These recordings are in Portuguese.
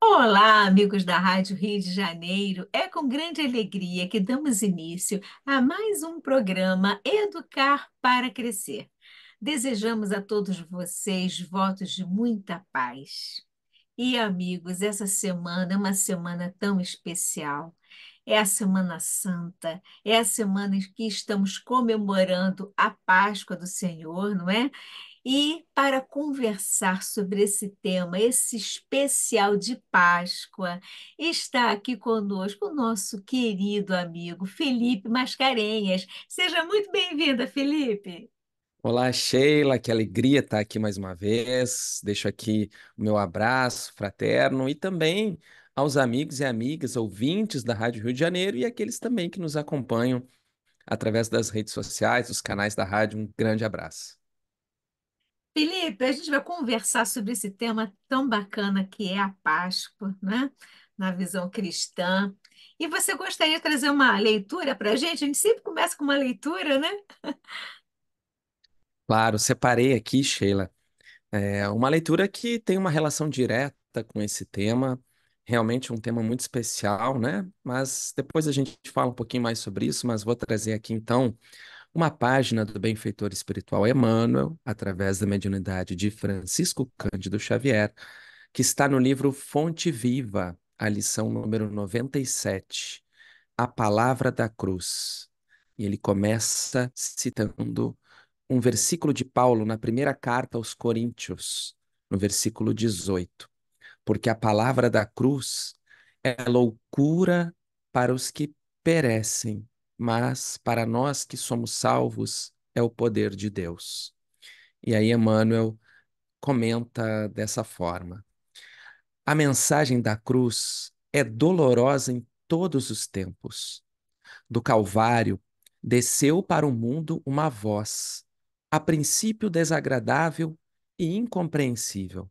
Olá, amigos da Rádio Rio de Janeiro. É com grande alegria que damos início a mais um programa Educar para Crescer. Desejamos a todos vocês votos de muita paz. E, amigos, essa semana é uma semana tão especial. É a Semana Santa, é a semana em que estamos comemorando a Páscoa do Senhor, não é? E para conversar sobre esse tema, esse especial de Páscoa, está aqui conosco o nosso querido amigo Felipe Mascarenhas. Seja muito bem-vinda, Felipe. Olá, Sheila, que alegria estar aqui mais uma vez. Deixo aqui o meu abraço fraterno e também aos amigos e amigas ouvintes da Rádio Rio de Janeiro e aqueles também que nos acompanham através das redes sociais, dos canais da rádio. Um grande abraço. Felipe, a gente vai conversar sobre esse tema tão bacana que é a Páscoa, né? na visão cristã. E você gostaria de trazer uma leitura para a gente? A gente sempre começa com uma leitura, né? Claro, separei aqui, Sheila, é uma leitura que tem uma relação direta com esse tema, realmente é um tema muito especial, né? Mas depois a gente fala um pouquinho mais sobre isso, mas vou trazer aqui então uma página do benfeitor espiritual Emmanuel, através da mediunidade de Francisco Cândido Xavier, que está no livro Fonte Viva, a lição número 97, A Palavra da Cruz. E ele começa citando um versículo de Paulo na primeira carta aos Coríntios, no versículo 18. Porque a palavra da cruz é loucura para os que perecem, mas para nós que somos salvos é o poder de Deus. E aí Emmanuel comenta dessa forma: A mensagem da cruz é dolorosa em todos os tempos. Do Calvário desceu para o mundo uma voz, a princípio desagradável e incompreensível.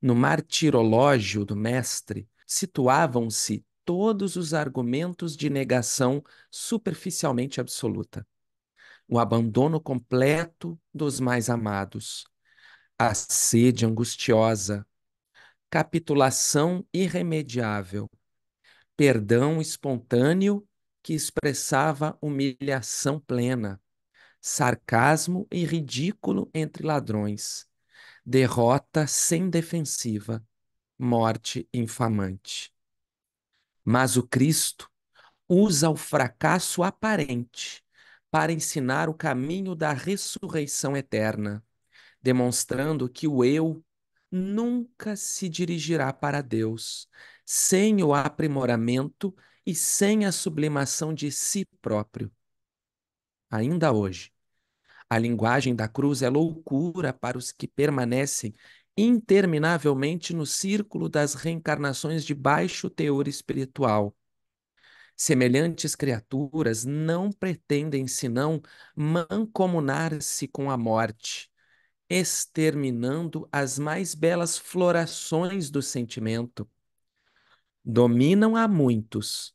No martirológio do Mestre situavam-se todos os argumentos de negação superficialmente absoluta. O abandono completo dos mais amados, a sede angustiosa, capitulação irremediável, perdão espontâneo que expressava humilhação plena, sarcasmo e ridículo entre ladrões, derrota sem defensiva, morte infamante. Mas o Cristo usa o fracasso aparente para ensinar o caminho da ressurreição eterna, demonstrando que o eu nunca se dirigirá para Deus sem o aprimoramento e sem a sublimação de si próprio. Ainda hoje, a linguagem da cruz é loucura para os que permanecem interminavelmente no círculo das reencarnações de baixo teor espiritual. Semelhantes criaturas não pretendem senão mancomunar-se com a morte, exterminando as mais belas florações do sentimento. Dominam a muitos,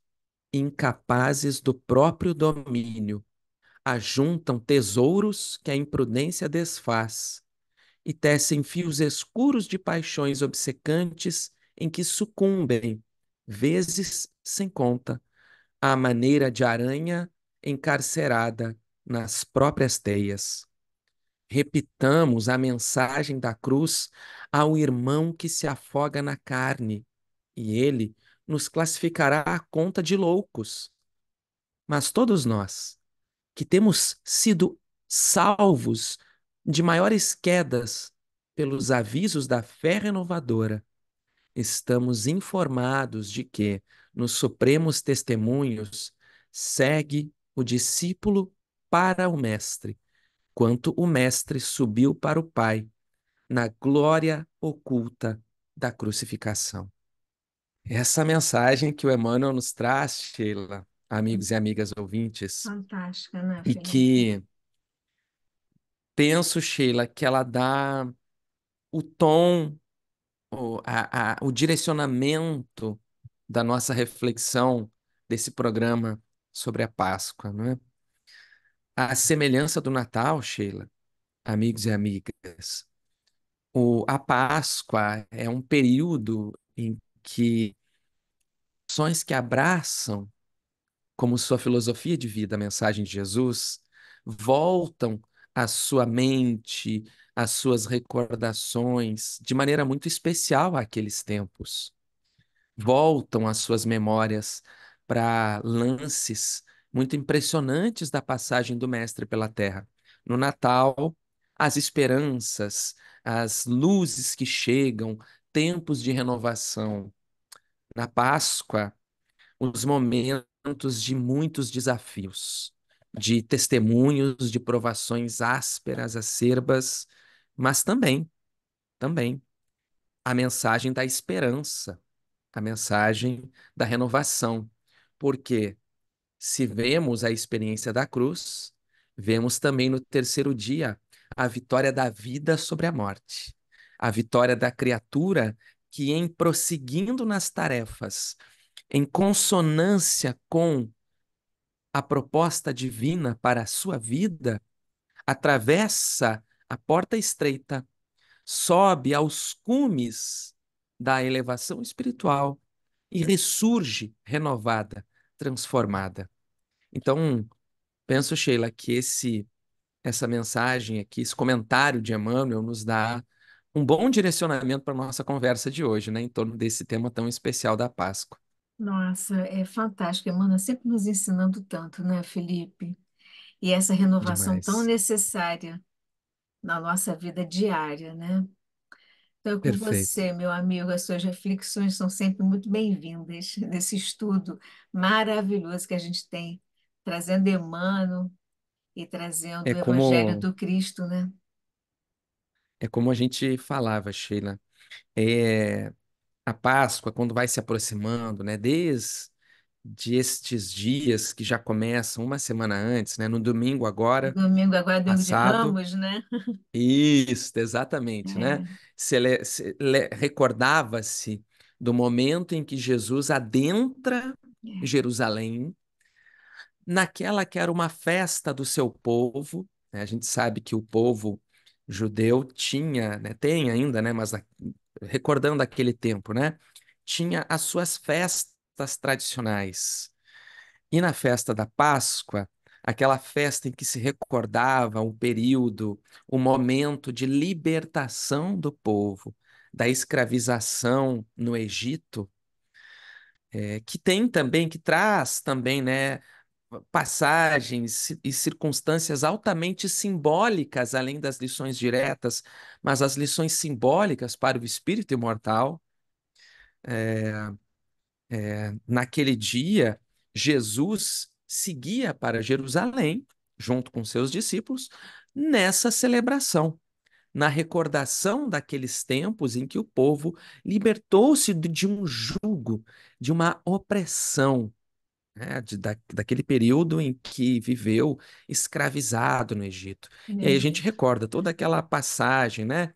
incapazes do próprio domínio, ajuntam tesouros que a imprudência desfaz e tecem fios escuros de paixões obcecantes em que sucumbem, vezes sem conta, à maneira de aranha encarcerada nas próprias teias. Repitamos a mensagem da cruz ao irmão que se afoga na carne, e ele nos classificará à conta de loucos. Mas todos nós, que temos sido salvos de maiores quedas pelos avisos da fé renovadora, estamos informados de que, nos supremos testemunhos, segue o discípulo para o Mestre, quanto o Mestre subiu para o Pai, na glória oculta da crucificação. Essa mensagem que o Emmanuel nos traz, Sheila, amigos e amigas ouvintes. Fantástica, né? E que penso, Sheila, que ela dá o tom, o, a, a, o direcionamento da nossa reflexão desse programa sobre a Páscoa, não é? A semelhança do Natal, Sheila, amigos e amigas, o, a Páscoa é um período em que ações que abraçam como sua filosofia de vida a mensagem de Jesus voltam a sua mente, as suas recordações, de maneira muito especial àqueles tempos. Voltam as suas memórias para lances muito impressionantes da passagem do Mestre pela Terra. No Natal, as esperanças, as luzes que chegam, tempos de renovação. Na Páscoa, os momentos de muitos desafios de testemunhos, de provações ásperas, acerbas, mas também, também, a mensagem da esperança, a mensagem da renovação. Porque se vemos a experiência da cruz, vemos também no terceiro dia a vitória da vida sobre a morte, a vitória da criatura que, em prosseguindo nas tarefas, em consonância com a proposta divina para a sua vida, atravessa a porta estreita, sobe aos cumes da elevação espiritual e ressurge renovada, transformada. Então, penso, Sheila, que esse essa mensagem aqui, esse comentário de Emmanuel nos dá um bom direcionamento para a nossa conversa de hoje, né, em torno desse tema tão especial da Páscoa. Nossa, é fantástico. Emmanuel sempre nos ensinando tanto, né, Felipe? E essa renovação tão Demais. necessária na nossa vida diária, né? Então, é com Perfeito. você, meu amigo, as suas reflexões são sempre muito bem-vindas nesse estudo maravilhoso que a gente tem, trazendo Emmanuel e trazendo É o Evangelho como do Cristo, né? é como a gente falava, Sheila. É, a Páscoa, quando vai se aproximando, né? Desde estes dias que já começam uma semana antes, né? No domingo agora. Domingo agora é domingo passado. de Ramos, né? Isso, exatamente, né? é. né? Se, Recordava-se do momento em que Jesus adentra é. Jerusalém, naquela que era uma festa do seu povo. Né? A gente sabe que o povo judeu tinha, né? tem ainda, né? mas recordando aquele tempo, né? Tinha as suas festas tradicionais. E na festa da Páscoa, aquela festa em que se recordava o período, o momento de libertação do povo da escravização no Egito, é, que tem também, que traz também, né, passagens e circunstâncias altamente simbólicas, além das lições diretas, mas as lições simbólicas para o espírito imortal. É, é, naquele dia, Jesus seguia para Jerusalém, junto com seus discípulos, nessa celebração, na recordação daqueles tempos em que o povo libertou-se de um jugo, de uma opressão né, de, da, daquele período em que viveu escravizado no Egito. E aí a uhum. gente recorda toda aquela passagem, né?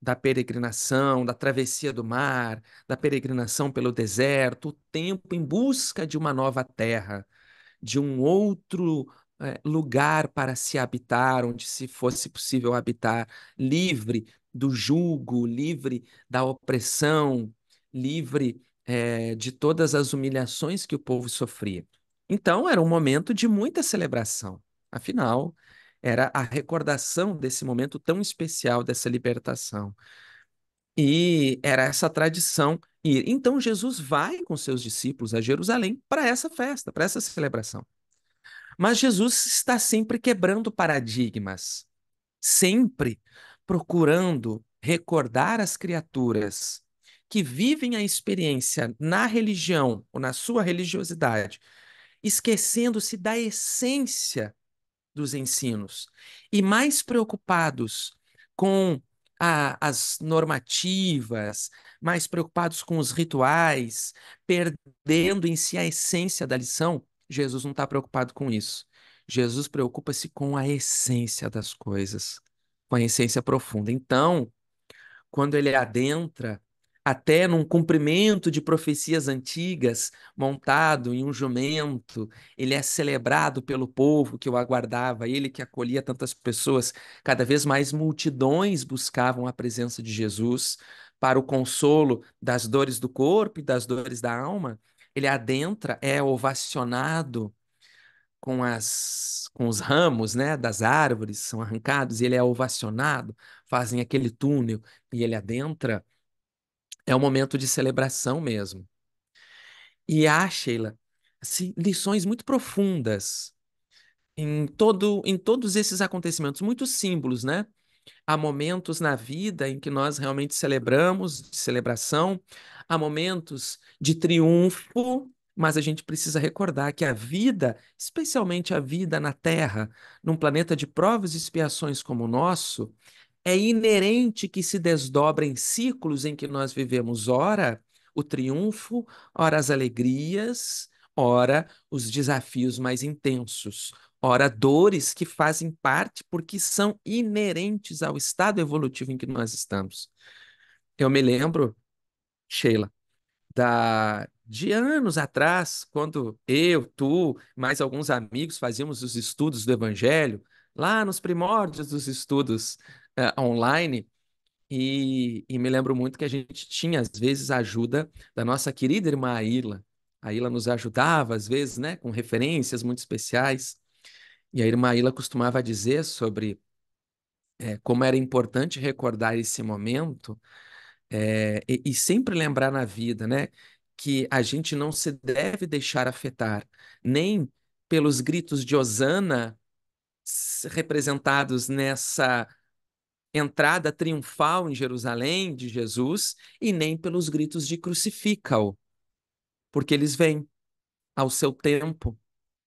Da peregrinação, da travessia do mar, da peregrinação pelo deserto, o tempo em busca de uma nova terra, de um outro é, lugar para se habitar, onde se fosse possível habitar, livre do jugo, livre da opressão, livre é, de todas as humilhações que o povo sofria. Então, era um momento de muita celebração. Afinal, era a recordação desse momento tão especial dessa libertação. E era essa tradição. E então Jesus vai com seus discípulos a Jerusalém para essa festa, para essa celebração. Mas Jesus está sempre quebrando paradigmas, sempre procurando recordar as criaturas que vivem a experiência na religião ou na sua religiosidade, esquecendo-se da essência dos ensinos e mais preocupados com a, as normativas, mais preocupados com os rituais, perdendo em si a essência da lição, Jesus não está preocupado com isso. Jesus preocupa-se com a essência das coisas, com a essência profunda. Então, quando ele adentra até num cumprimento de profecias antigas, montado em um jumento, ele é celebrado pelo povo que o aguardava, ele que acolhia tantas pessoas. Cada vez mais multidões buscavam a presença de Jesus para o consolo das dores do corpo e das dores da alma. Ele adentra, é ovacionado com as com os ramos, né, das árvores são arrancados e ele é ovacionado, fazem aquele túnel e ele adentra é um momento de celebração mesmo. E há, ah, Sheila, assim, lições muito profundas em, todo, em todos esses acontecimentos, muitos símbolos, né? Há momentos na vida em que nós realmente celebramos, de celebração, há momentos de triunfo, mas a gente precisa recordar que a vida, especialmente a vida na Terra, num planeta de provas e expiações como o nosso, é inerente que se desdobrem ciclos em que nós vivemos, ora o triunfo, ora as alegrias, ora os desafios mais intensos, ora dores que fazem parte porque são inerentes ao estado evolutivo em que nós estamos. Eu me lembro, Sheila, da, de anos atrás, quando eu, tu, mais alguns amigos fazíamos os estudos do Evangelho, lá nos primórdios dos estudos é, online. E, e, me lembro muito que a gente tinha, às vezes, a ajuda da nossa querida irmã Aila. A Aila nos ajudava, às vezes, né, com referências muito especiais. E a irmã Aila costumava dizer sobre é, como era importante recordar esse momento é, e, e sempre lembrar na vida, né, que a gente não se deve deixar afetar, nem pelos gritos de Osana representados nessa entrada triunfal em Jerusalém de Jesus e nem pelos gritos de crucifica-o, porque eles vêm ao seu tempo.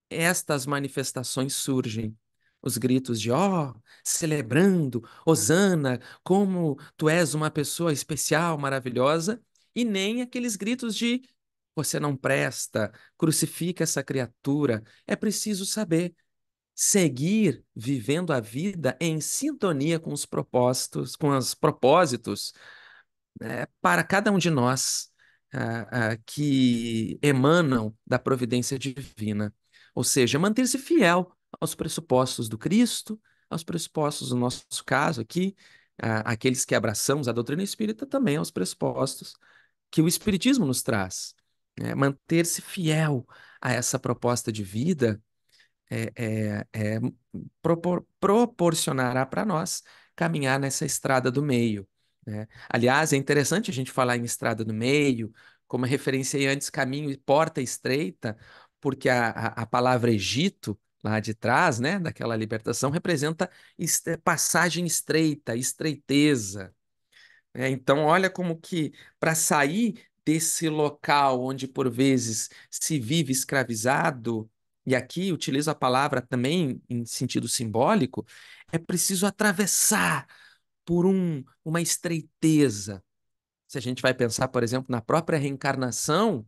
Estas manifestações surgem. Os gritos de, ó, oh, celebrando, Osana, como tu és uma pessoa especial, maravilhosa, e nem aqueles gritos de, você não presta, crucifica essa criatura. É preciso saber seguir vivendo a vida em sintonia com os propósitos, com os propósitos é, para cada um de nós é, é, que emanam da providência divina. Ou seja, manter-se fiel aos pressupostos do Cristo, aos pressupostos, do nosso caso aqui, ah, aqueles que abraçamos a doutrina espírita, também aos pressupostos que o Espiritismo nos traz. Né, manter-se fiel a essa proposta de vida é, é, é, propor, proporcionará para nós caminhar nessa estrada do meio. Né? Aliás, é interessante a gente falar em estrada do meio, como referenciei antes, caminho e porta estreita, porque a, a, a palavra Egito, lá de trás, né, daquela libertação, representa est passagem estreita, estreiteza. É, então, olha como que para sair desse local onde por vezes se vive escravizado, e aqui utiliza a palavra também em sentido simbólico, é preciso atravessar por um, uma estreiteza. Se a gente vai pensar, por exemplo, na própria reencarnação,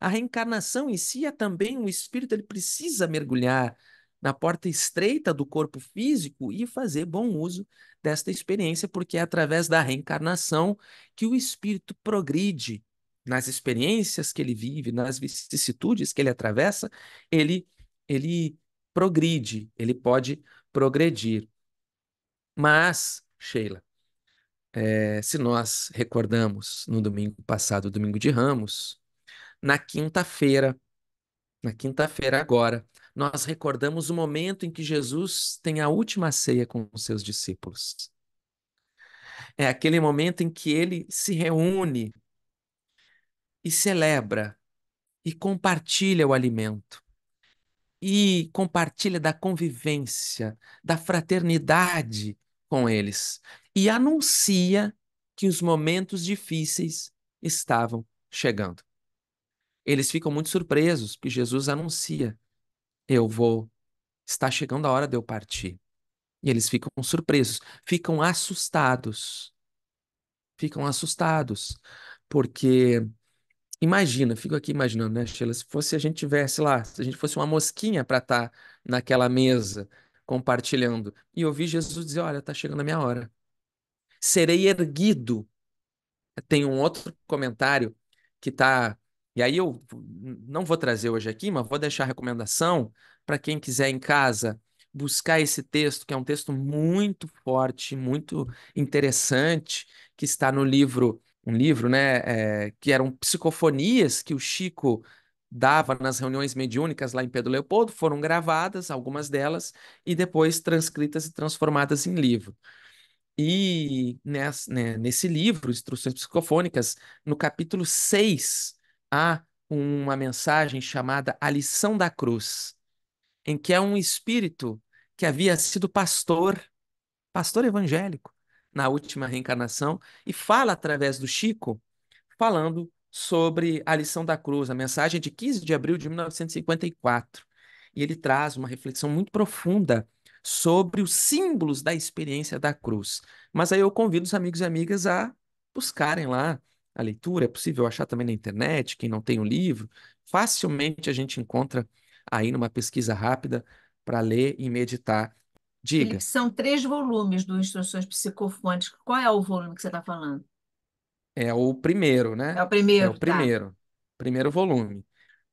a reencarnação em si é também um espírito, ele precisa mergulhar na porta estreita do corpo físico e fazer bom uso desta experiência, porque é através da reencarnação que o espírito progride nas experiências que ele vive, nas vicissitudes que ele atravessa, ele ele progride, ele pode progredir. Mas, Sheila, é, se nós recordamos no domingo passado, domingo de Ramos, na quinta-feira, na quinta-feira agora, nós recordamos o momento em que Jesus tem a última ceia com os seus discípulos. É aquele momento em que ele se reúne e celebra e compartilha o alimento e compartilha da convivência, da fraternidade com eles e anuncia que os momentos difíceis estavam chegando. Eles ficam muito surpresos, porque Jesus anuncia: Eu vou, está chegando a hora de eu partir. E eles ficam surpresos, ficam assustados. Ficam assustados, porque imagina, fico aqui imaginando, né, Sheila, se fosse a gente tivesse lá, se a gente fosse uma mosquinha para estar tá naquela mesa compartilhando e ouvir Jesus dizer, olha, está chegando a minha hora. Serei erguido. Tem um outro comentário que está e aí eu não vou trazer hoje aqui, mas vou deixar a recomendação para quem quiser em casa buscar esse texto, que é um texto muito forte, muito interessante, que está no livro um livro, né, é, que eram psicofonias que o Chico dava nas reuniões mediúnicas lá em Pedro Leopoldo, foram gravadas, algumas delas, e depois transcritas e transformadas em livro. E nessa, né, nesse livro, Instruções Psicofônicas, no capítulo 6, há uma mensagem chamada A Lição da Cruz, em que é um espírito que havia sido pastor, pastor evangélico, na última reencarnação, e fala através do Chico, falando sobre a lição da cruz, a mensagem de 15 de abril de 1954. E ele traz uma reflexão muito profunda sobre os símbolos da experiência da cruz. Mas aí eu convido os amigos e amigas a buscarem lá a leitura, é possível achar também na internet, quem não tem o livro, facilmente a gente encontra aí numa pesquisa rápida para ler e meditar Diga. São três volumes do Instruções Psicofônicas. Qual é o volume que você está falando? É o primeiro, né? É o primeiro. É o tá. primeiro. Tá. Primeiro volume.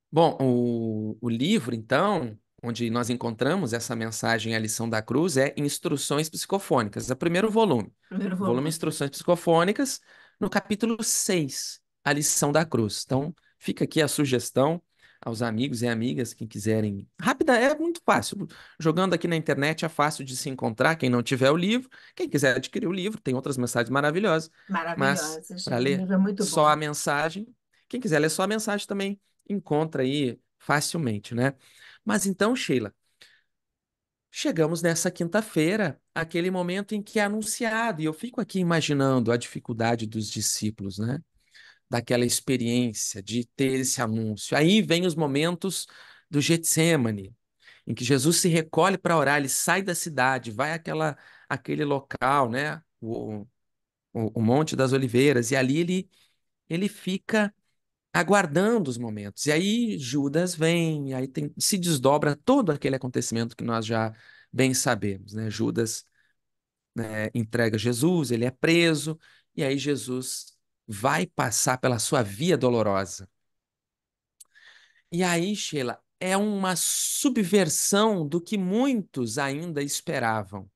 Bom, o, o livro, então, onde nós encontramos essa mensagem, a lição da cruz, é Instruções Psicofônicas, é o primeiro volume. Primeiro volume. volume Instruções Psicofônicas, no capítulo 6, a lição da cruz. Então, fica aqui a sugestão aos amigos e amigas, quem quiserem. Rápida, é muito fácil. Jogando aqui na internet é fácil de se encontrar. Quem não tiver o livro, quem quiser adquirir o livro, tem outras mensagens maravilhosas. Maravilhosas. Para ler é só bom. a mensagem. Quem quiser ler só a mensagem também encontra aí facilmente, né? Mas então, Sheila, chegamos nessa quinta-feira, aquele momento em que é anunciado, e eu fico aqui imaginando a dificuldade dos discípulos, né? daquela experiência, de ter esse anúncio. Aí vem os momentos do Getsemane, em que Jesus se recolhe para orar, ele sai da cidade, vai àquela, àquele local, né? O, o, o Monte das Oliveiras, e ali ele, ele fica aguardando os momentos. E aí Judas vem, e aí tem, se desdobra todo aquele acontecimento que nós já bem sabemos, né? Judas né, entrega Jesus, ele é preso, e aí Jesus vai passar pela sua via dolorosa. E aí, Sheila, é uma subversão do que muitos ainda esperavam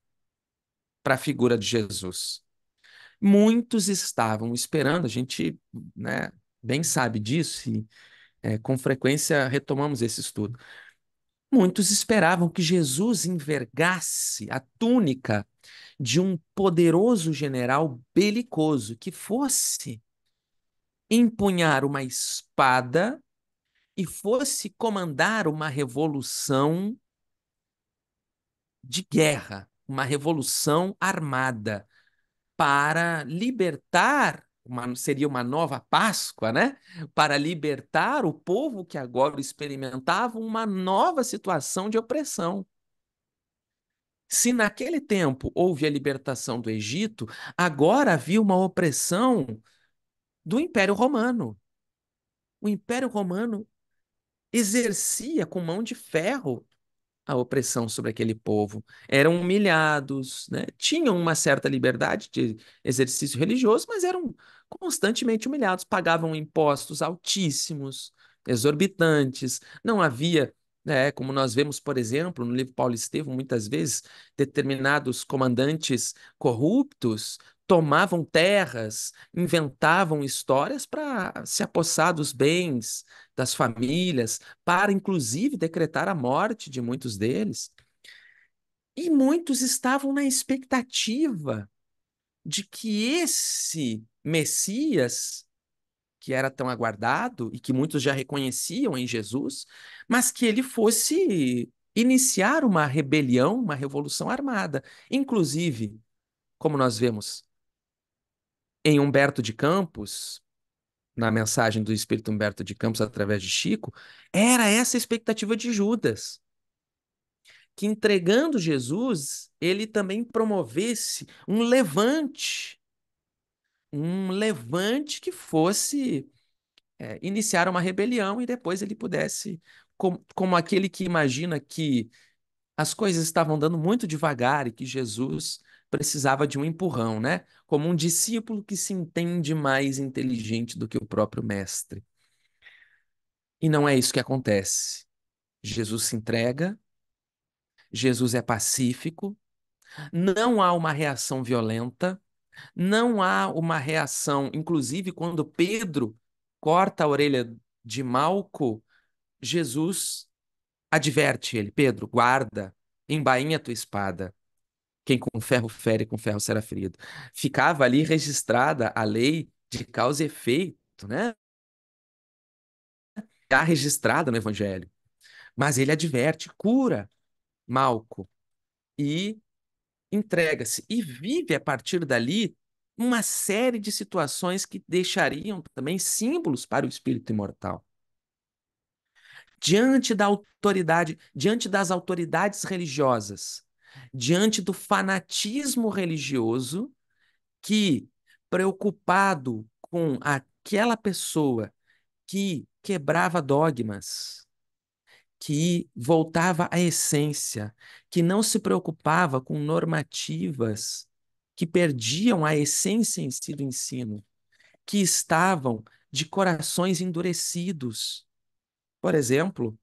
para a figura de Jesus. Muitos estavam esperando, a gente né, bem sabe disso e é, com frequência retomamos esse estudo. Muitos esperavam que Jesus envergasse a túnica de um poderoso general belicoso, que fosse empunhar uma espada e fosse comandar uma revolução de guerra, uma revolução armada para libertar uma, seria uma nova Páscoa, né? Para libertar o povo que agora experimentava uma nova situação de opressão. Se naquele tempo houve a libertação do Egito, agora havia uma opressão do Império Romano. O Império Romano exercia com mão de ferro a opressão sobre aquele povo. Eram humilhados, né? tinham uma certa liberdade de exercício religioso, mas eram constantemente humilhados, pagavam impostos altíssimos, exorbitantes, não havia. É, como nós vemos, por exemplo, no livro Paulo Estevam, muitas vezes, determinados comandantes corruptos tomavam terras, inventavam histórias para se apossar dos bens, das famílias, para inclusive decretar a morte de muitos deles. E muitos estavam na expectativa de que esse Messias, que era tão aguardado e que muitos já reconheciam em Jesus, mas que ele fosse iniciar uma rebelião, uma revolução armada. Inclusive, como nós vemos, em Humberto de Campos, na mensagem do Espírito Humberto de Campos através de Chico, era essa expectativa de Judas. Que entregando Jesus, ele também promovesse um levante. Um levante que fosse é, iniciar uma rebelião e depois ele pudesse, com, como aquele que imagina que as coisas estavam dando muito devagar e que Jesus precisava de um empurrão, né? Como um discípulo que se entende mais inteligente do que o próprio mestre. E não é isso que acontece. Jesus se entrega, Jesus é pacífico, não há uma reação violenta, não há uma reação, inclusive quando Pedro corta a orelha de Malco, Jesus adverte ele: Pedro, guarda, embainha tua espada. Quem com ferro fere, com ferro será ferido. Ficava ali registrada a lei de causa e efeito, né? Está registrada no Evangelho. Mas ele adverte, cura Malco e entrega-se. E vive a partir dali uma série de situações que deixariam também símbolos para o espírito imortal. Diante da autoridade, diante das autoridades religiosas, diante do fanatismo religioso que, preocupado com aquela pessoa que quebrava dogmas, que voltava à essência, que não se preocupava com normativas que perdiam a essência em si do ensino, que estavam de corações endurecidos. Por exemplo,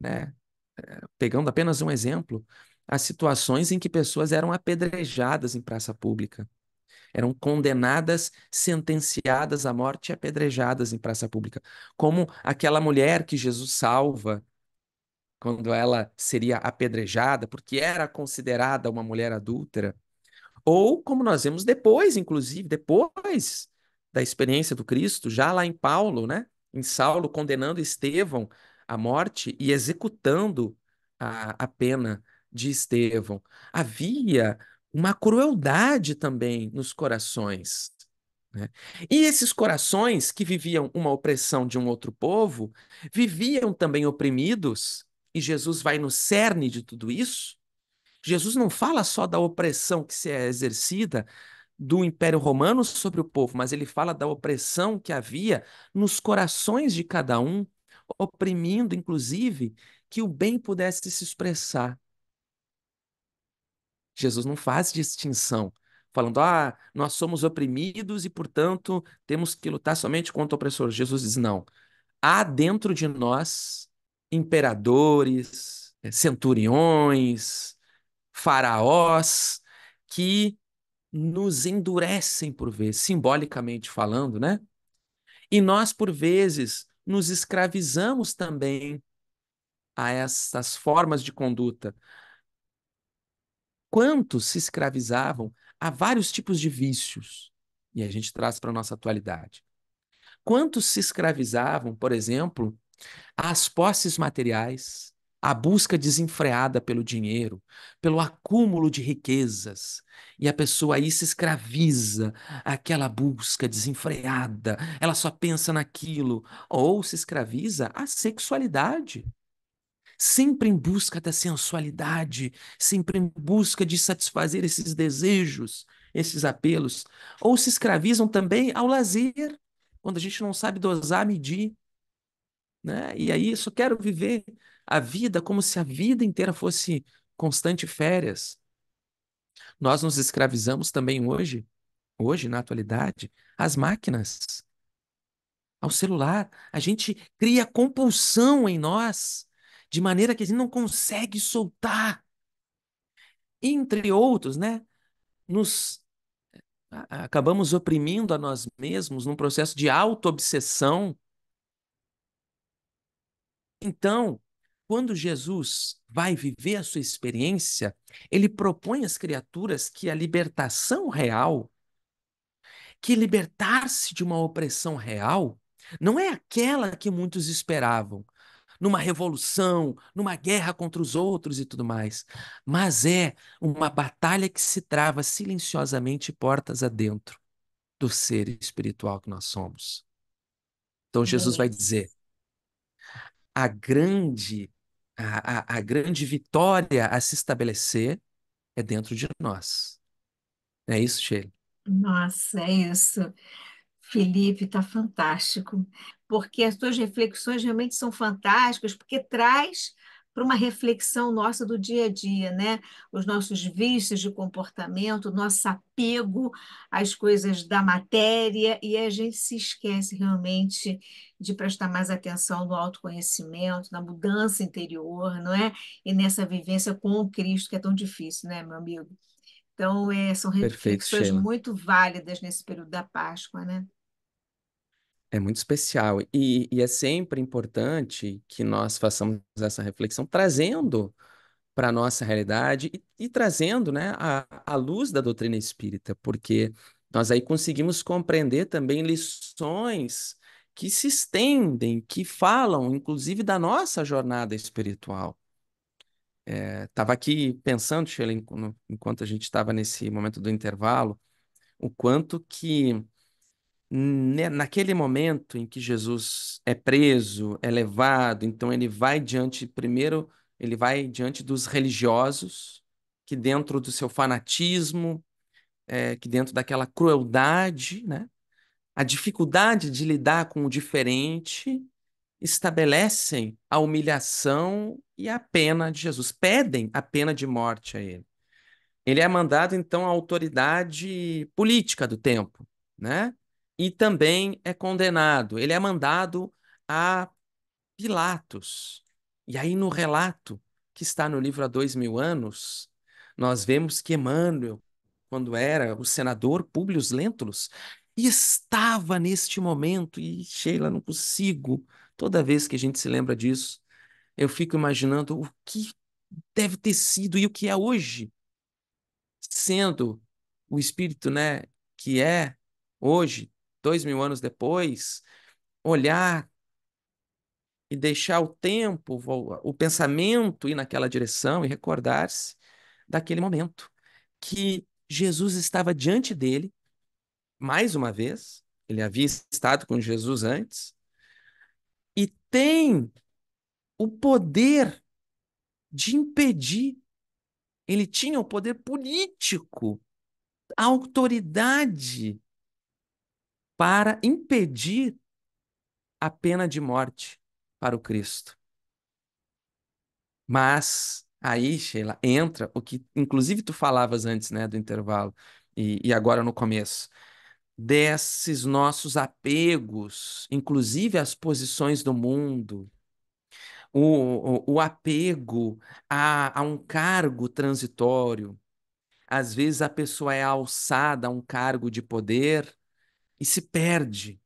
né, eh, pegando apenas um exemplo, a situações em que pessoas eram apedrejadas em praça pública. Eram condenadas, sentenciadas à morte e apedrejadas em praça pública. Como aquela mulher que Jesus salva quando ela seria apedrejada, porque era considerada uma mulher adúltera. Ou, como nós vemos depois, inclusive, depois da experiência do Cristo, já lá em Paulo, né? Em Saulo, condenando Estevão à morte e executando a, a pena de Estevão. Havia uma crueldade também nos corações. Né? E esses corações que viviam uma opressão de um outro povo, viviam também oprimidos, e Jesus vai no cerne de tudo isso. Jesus não fala só da opressão que se é exercida do Império Romano sobre o povo, mas ele fala da opressão que havia nos corações de cada um, oprimindo, inclusive, que o bem pudesse se expressar. Jesus não faz distinção, falando, ah, nós somos oprimidos e, portanto, temos que lutar somente contra o opressor. Jesus diz, não. Há dentro de nós imperadores, eh, centuriões, faraós, que nos endurecem por vezes, simbolicamente falando, né? E nós, por vezes, nos escravizamos também a essas formas de conduta quantos se escravizavam a vários tipos de vícios. E a gente traz para a nossa atualidade. Quantos se escravizavam, por exemplo, às posses materiais, à busca desenfreada pelo dinheiro, pelo acúmulo de riquezas. E a pessoa aí se escraviza àquela busca desenfreada, ela só pensa naquilo. Ou se escraviza à sexualidade sempre em busca da sensualidade, sempre em busca de satisfazer esses desejos, esses apelos, ou se escravizam também ao lazer, quando a gente não sabe dosar, medir, né? E aí só quero viver a vida como se a vida inteira fosse constante férias. Nós nos escravizamos também hoje, hoje na atualidade, às máquinas, ao celular. A gente cria compulsão em nós de maneira que a gente não consegue soltar. Entre outros, né? Nos acabamos oprimindo a nós mesmos num processo de auto obsessão. Então, quando Jesus vai viver a sua experiência, ele propõe às criaturas que a libertação real, que libertar-se de uma opressão real, não é aquela que muitos esperavam, numa revolução, numa guerra contra os outros e tudo mais. Mas é uma batalha que se trava silenciosamente portas adentro do ser espiritual que nós somos. Então Jesus vai dizer: a grande a, a, a grande vitória a se estabelecer é dentro de nós. É isso, Sheila? Nossa, é isso. Felipe, está fantástico porque as suas reflexões realmente são fantásticas, porque traz para uma reflexão nossa do dia a dia, né? Os nossos vícios de comportamento, nosso apego às coisas da matéria, e a gente se esquece realmente de prestar mais atenção no autoconhecimento, na mudança interior, não é? E nessa vivência com o Cristo, que é tão difícil, né, meu amigo? Então, é, são reflexões Perfeito, muito válidas nesse período da Páscoa, né? É muito especial. E, e é sempre importante que nós façamos essa reflexão, trazendo para a nossa realidade e, e trazendo né, a, a luz da doutrina espírita, porque nós aí conseguimos compreender também lições que se estendem, que falam, inclusive, da nossa jornada espiritual. Estava é, aqui pensando, Sheila, enquanto a gente estava nesse momento do intervalo, o quanto que né, naquele momento em que Jesus é preso, é levado, então ele vai diante, primeiro, ele vai diante dos religiosos, que dentro do seu fanatismo, é, que dentro daquela crueldade, né, a dificuldade de lidar com o diferente, estabelecem a humilhação e a pena de Jesus, pedem a pena de morte a ele. Ele é mandado, então, à autoridade política do tempo, né? e também é condenado. Ele é mandado a Pilatos. E aí, no relato que está no livro há dois mil anos, nós vemos que Emmanuel, quando era o senador Públio Lentulus, estava neste momento, e Sheila, não consigo, toda vez que a gente se lembra disso, eu fico imaginando o que deve ter sido e o que é hoje, sendo o espírito, né, que é hoje dois mil anos depois, olhar e deixar o tempo, o pensamento ir naquela direção e recordar-se daquele momento que Jesus estava diante dele, mais uma vez, ele havia estado com Jesus antes, e tem o poder de impedir. Ele tinha o poder político, a autoridade para impedir a pena de morte para o Cristo. Mas aí, Sheila, entra o que, inclusive, tu falavas antes né, do intervalo e, e agora no começo, desses nossos apegos, inclusive as posições do mundo, o, o, o, apego a, a um cargo transitório. Às vezes a pessoa é alçada a um cargo de poder e se perde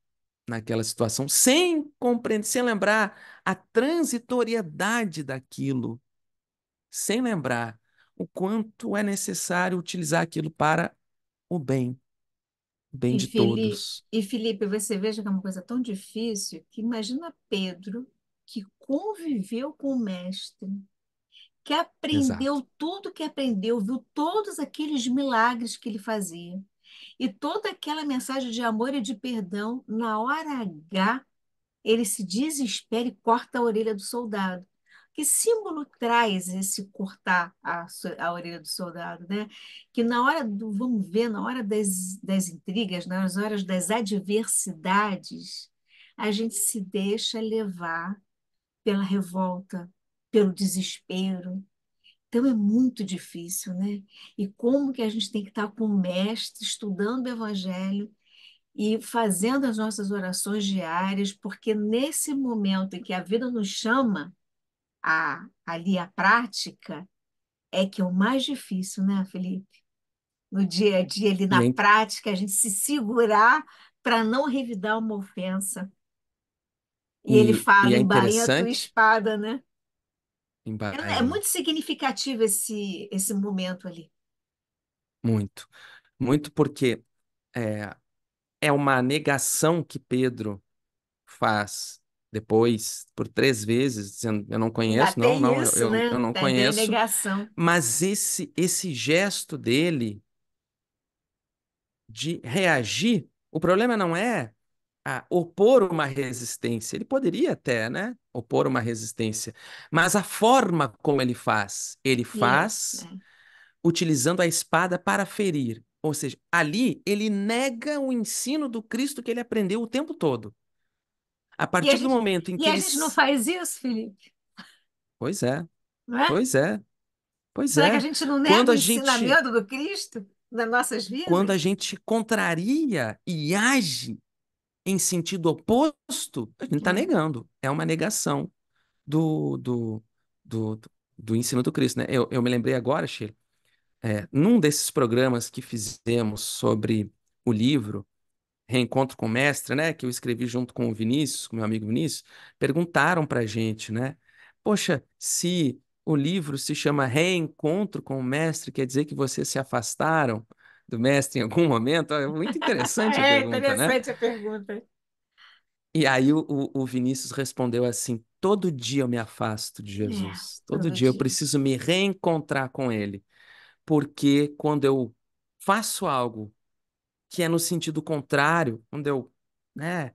naquela situação, sem compreender, sem lembrar a transitoriedade daquilo, sem lembrar o quanto é necessário utilizar aquilo para o bem, o bem e de Felipe, todos. E Felipe, você veja que é uma coisa tão difícil que imagina Pedro que conviveu com o mestre, que aprendeu Exato. tudo que aprendeu, viu todos aqueles milagres que ele fazia. E toda aquela mensagem de amor e de perdão, na hora H, ele se desespera e corta a orelha do soldado. Que símbolo traz esse cortar a, a orelha do soldado, né? Que na hora do, vamos ver, na hora das, das intrigas, nas horas das adversidades, a gente se deixa levar pela revolta, pelo desespero, então é muito difícil, né? E como que a gente tem que estar com o mestre, estudando o evangelho e fazendo as nossas orações diárias, porque nesse momento em que a vida nos chama a ali a prática é que é o mais difícil, né, Felipe? No dia a dia ali na Sim. prática, a gente se segurar para não revidar uma ofensa. E, e, ele fala e é tua espada, né? É muito significativo esse, esse momento ali. Muito, muito porque é, é uma negação que Pedro faz depois por três vezes, dizendo eu não conheço, não, não, isso, eu, né? eu, eu não conheço. Negação. Mas esse esse gesto dele de reagir, o problema não é a opor uma resistência. Ele poderia até, né, opor uma resistência, mas a forma como ele faz, ele faz é. utilizando a espada para ferir. Ou seja, ali ele nega o ensino do Cristo que ele aprendeu o tempo todo. A partir a gente, do momento em que. E a gente ele... não faz isso, Felipe? Pois é. é? Pois é. Pois Será é. que a gente não nega Quando o ensinamento do Cristo nas nossas vidas? Quando a gente contraria e age em sentido oposto, a gente está uhum. negando. É uma negação do, do, do, do ensino do Cristo. Né? Eu, eu me lembrei agora, Sheila, é, num desses programas que fizemos sobre o livro Reencontro com o Mestre, né, que eu escrevi junto com o Vinícius, com meu amigo Vinícius, perguntaram para a gente, né, poxa, se o livro se chama Reencontro com o Mestre, quer dizer que vocês se afastaram? do mestre em algum momento? É muito interessante a é pergunta, é interessante né? a pergunta. E aí o, o, Vinícius respondeu assim: todo dia eu me afasto de é, Jesus, é, todo, todo dia, dia eu preciso me reencontrar com Ele, porque quando eu faço algo que é no sentido contrário, quando eu né,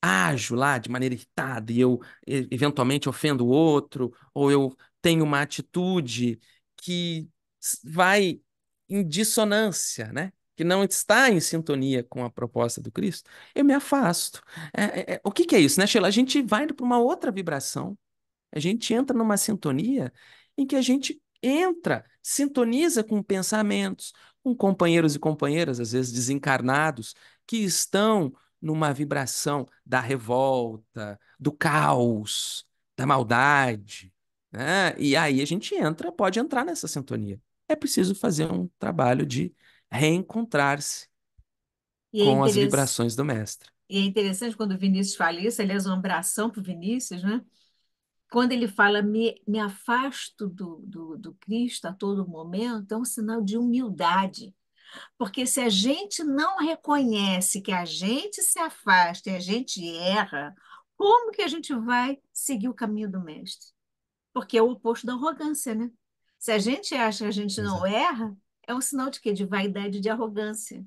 ajo lá de maneira irritada e eu eventualmente ofendo o outro, ou eu tenho uma atitude que vai em dissonância, né? que não está em sintonia com a proposta do Cristo, eu me afasto. É, é, é o que, que, é isso, né, Sheila? A gente vai para uma outra vibração, a gente entra numa sintonia em que a gente entra, sintoniza com pensamentos, com companheiros e companheiras, às vezes desencarnados, que estão numa vibração da revolta, do caos, da maldade. Né? E aí a gente entra, pode entrar nessa sintonia é preciso fazer um trabalho de reencontrar-se é com as vibrações do mestre. E é interessante quando o Vinícius fala isso, aliás, uma abração para o Vinícius, né? Quando ele fala, me, me afasto do, do, do Cristo a todo momento, é um sinal de humildade. Porque se a gente não reconhece que a gente se afasta e a gente erra, como que a gente vai seguir o caminho do mestre? Porque é o oposto da arrogância, né? Se a gente acha que a gente Exato. não erra, é um sinal de quê? De vaidade, de arrogância.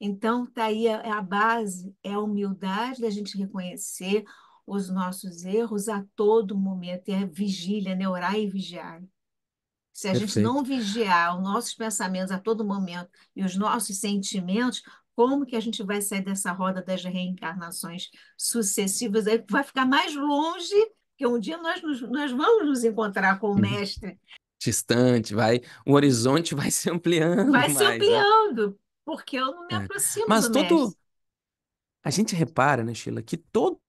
Então, tá aí a, a base, é a humildade da gente reconhecer os nossos erros a todo momento, é vigília, né? Orar e vigiar. Se a Perfeito. gente não vigiar os nossos pensamentos a todo momento e os nossos sentimentos, como que a gente vai sair dessa roda das reencarnações sucessivas? Aí vai ficar mais longe, porque um dia nós, nos, nós vamos nos encontrar com o uhum. mestre distante, vai, o horizonte vai se ampliando. Vai mais, se né? ampliando, né? porque eu não me é. aproximo é. Mas todo. Mestre. A gente repara, né, Sheila, que todo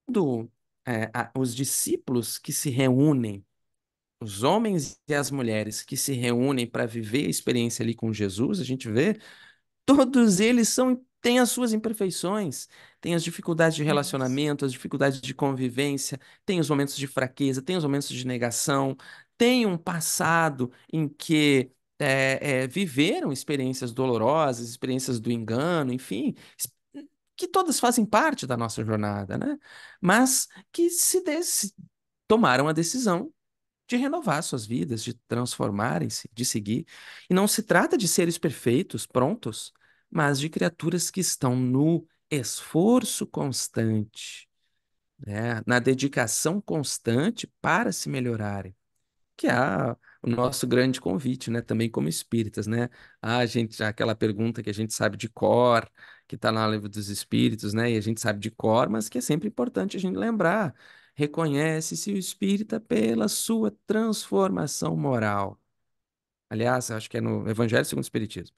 é, a, os discípulos que se reúnem, os homens e as mulheres que se reúnem para viver a experiência ali com Jesus, a gente vê, todos eles são têm as suas imperfeições, têm as dificuldades de relacionamento, as dificuldades de convivência, tem os momentos de fraqueza, tem os momentos de negação, têm um passado em que é, é, viveram experiências dolorosas, experiências do engano, enfim, que todas fazem parte da nossa jornada, né? Mas que se desse, tomaram a decisão de renovar suas vidas, de transformarem-se, de seguir. E não se trata de seres perfeitos, prontos, mas de criaturas que estão no esforço constante, né? na dedicação constante para se melhorarem que é o nosso grande convite, né? Também como espíritas, né? Ah, a gente, aquela pergunta que a gente sabe de cor, que está na livro dos espíritos, né? E a gente sabe de cor, mas que é sempre importante a gente lembrar. Reconhece-se o espírita pela sua transformação moral. Aliás, acho que é no Evangelho segundo o Espiritismo.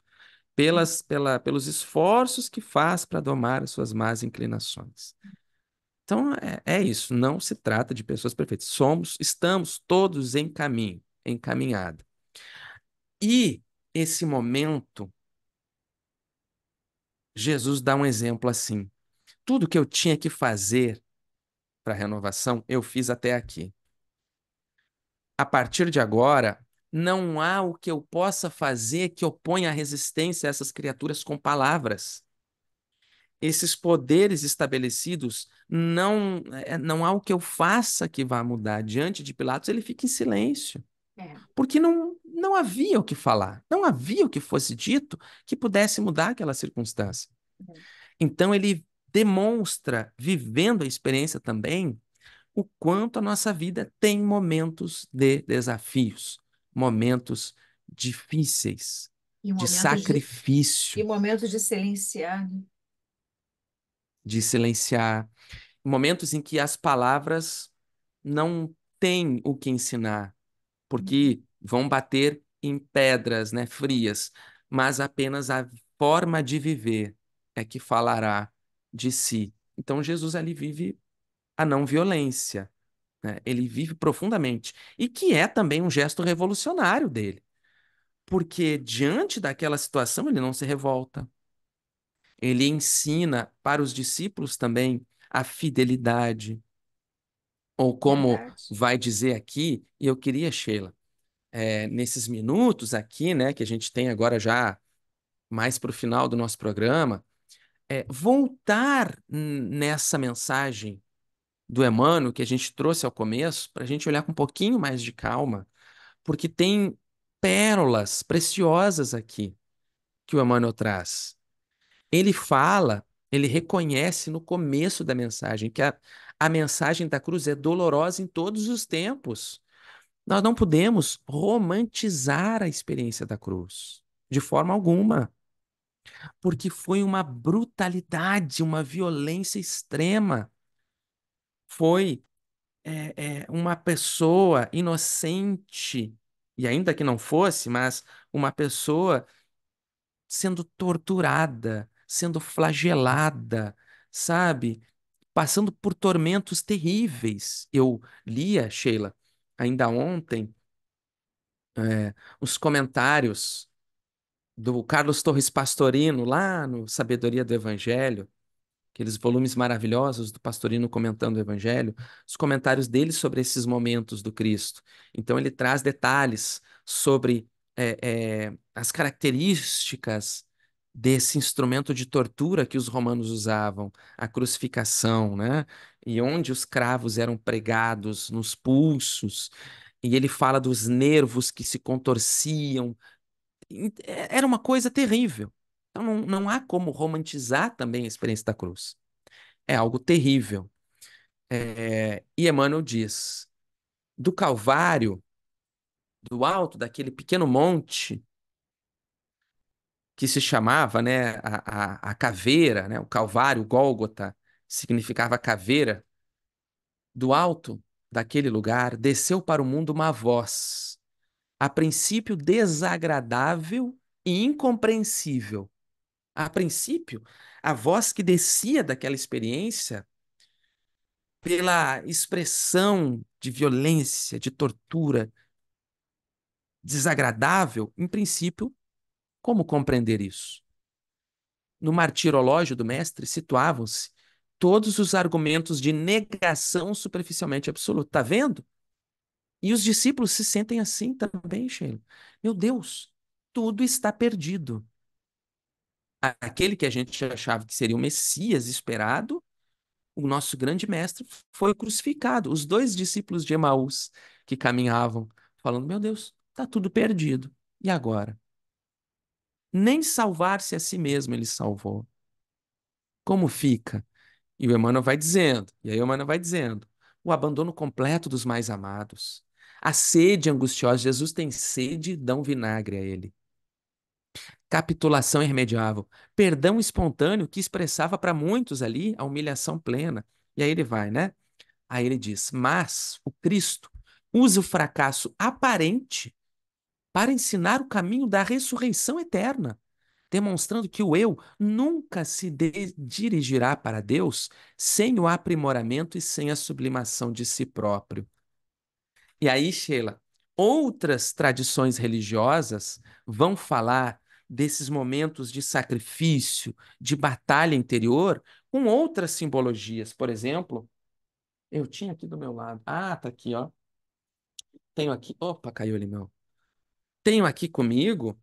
Pelas, pela, pelos esforços que faz para domar as suas más inclinações. Então, é, é, isso. Não se trata de pessoas perfeitas. Somos, estamos todos em caminho, em caminhada. E esse momento, Jesus dá um exemplo assim. Tudo que eu tinha que fazer para a renovação, eu fiz até aqui. A partir de agora, não há o que eu possa fazer que oponha a resistência a essas criaturas com palavras esses poderes estabelecidos, não, eh, não há o que eu faça que vá mudar. Diante de Pilatos, ele fica em silêncio. É. Porque não, não havia o que falar, não havia o que fosse dito que pudesse mudar aquela circunstância. É. Então, ele demonstra, vivendo a experiência também, o quanto a nossa vida tem momentos de desafios, momentos difíceis, momentos de sacrifício. De, e momentos de silenciar. Né? de silenciar, momentos em que as palavras não têm o que ensinar, porque uhum. vão bater em pedras, né, frias, mas apenas a forma de viver é que falará de si. Então Jesus ali vive a não violência, né? Ele vive profundamente e que é também um gesto revolucionário dele. Porque diante daquela situação ele não se revolta, ele ensina para os discípulos também a fidelidade. Ou como Verdade. vai dizer aqui, e eu queria, Sheila, é, nesses minutos aqui, né, que a gente tem agora já mais para o final do nosso programa, é, voltar nessa mensagem do Emmanuel que a gente trouxe ao começo, para a gente olhar com um pouquinho mais de calma, porque tem pérolas preciosas aqui que o Emmanuel traz. Ele fala, ele reconhece no começo da mensagem que a, a mensagem da cruz é dolorosa em todos os tempos. Nós não podemos romantizar a experiência da cruz, de forma alguma, porque foi uma brutalidade, uma violência extrema. Foi é, é, uma pessoa inocente, e ainda que não fosse, mas uma pessoa sendo torturada, sendo flagelada, sabe? Passando por tormentos terríveis. Eu lia, Sheila, ainda ontem, é, eh, os comentários do Carlos Torres Pastorino, lá no Sabedoria do Evangelho, aqueles volumes maravilhosos do Pastorino comentando o Evangelho, os comentários dele sobre esses momentos do Cristo. Então, ele traz detalhes sobre é, é, as características desse instrumento de tortura que os romanos usavam, a crucificação, né? E onde os cravos eram pregados nos pulsos. E ele fala dos nervos que se contorciam. É, era uma coisa terrível. Então não, não há como romantizar também a experiência da cruz. É algo terrível. É, e Emmanuel diz: do Calvário, do alto daquele pequeno monte, que se chamava né, a, a, a caveira, né, o Calvário, o Gólgota, significava caveira, do alto daquele lugar desceu para o mundo uma voz, a princípio desagradável e incompreensível. A princípio, a voz que descia daquela experiência, pela expressão de violência, de tortura, desagradável, em princípio, como compreender isso? No martirológio do mestre, situavam-se todos os argumentos de negação superficialmente absoluta. Está vendo? E os discípulos se sentem assim também, Sheila. Meu Deus, tudo está perdido. Aquele que a gente achava que seria o Messias esperado, o nosso grande mestre, foi crucificado. Os dois discípulos de Emaús que caminhavam, falando: Meu Deus, está tudo perdido. E agora? nem salvar-se a si mesmo ele salvou. Como fica? E o Emmanuel vai dizendo, e aí o Emmanuel vai dizendo, o abandono completo dos mais amados, a sede angustiosa, Jesus tem sede, dão vinagre a ele. Capitulação irremediável, perdão espontâneo que expressava para muitos ali a humilhação plena. E aí ele vai, né? Aí ele diz: Mas o Cristo usa o fracasso aparente para ensinar o caminho da ressurreição eterna, demonstrando que o eu nunca se dirigirá para Deus sem o aprimoramento e sem a sublimação de si próprio. E aí, Sheila, outras tradições religiosas vão falar desses momentos de sacrifício, de batalha interior, com outras simbologias. Por exemplo, eu tinha aqui do meu lado. Ah, tá aqui, ó. Tenho aqui. Opa, caiu o limão. Tenho aqui comigo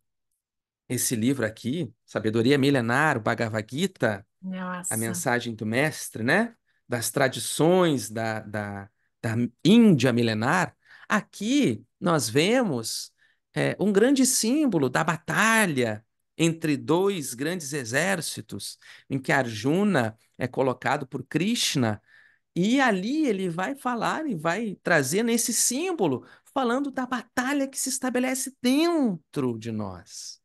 esse livro aqui, Sabedoria Milenar, o Bhagavad Gita, Nossa. a mensagem do mestre, né? Das tradições da, da, da Índia milenar. Aqui nós vemos é, um grande símbolo da batalha entre dois grandes exércitos, em que Arjuna é colocado por Krishna, e ali ele vai falar e vai trazer nesse símbolo falando da batalha que se estabelece dentro de nós,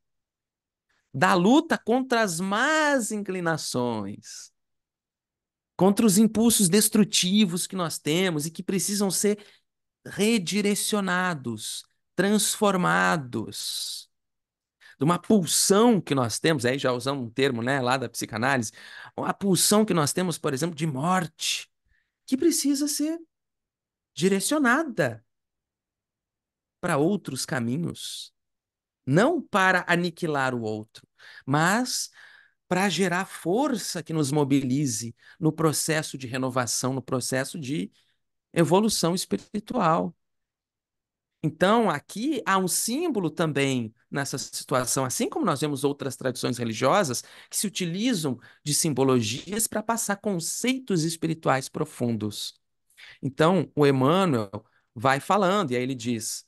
da luta contra as más inclinações, contra os impulsos destrutivos que nós temos e que precisam ser redirecionados, transformados de uma pulsão que nós temos, aí já usamos um termo né, lá da psicanálise, a pulsão que nós temos, por exemplo, de morte, que precisa ser direcionada, para outros caminhos, não para aniquilar o outro, mas para gerar força que nos mobilize no processo de renovação, no processo de evolução espiritual. Então, aqui há um símbolo também nessa situação, assim como nós vemos outras tradições religiosas que se utilizam de simbologias para passar conceitos espirituais profundos. Então, o Emmanuel vai falando, e aí ele diz: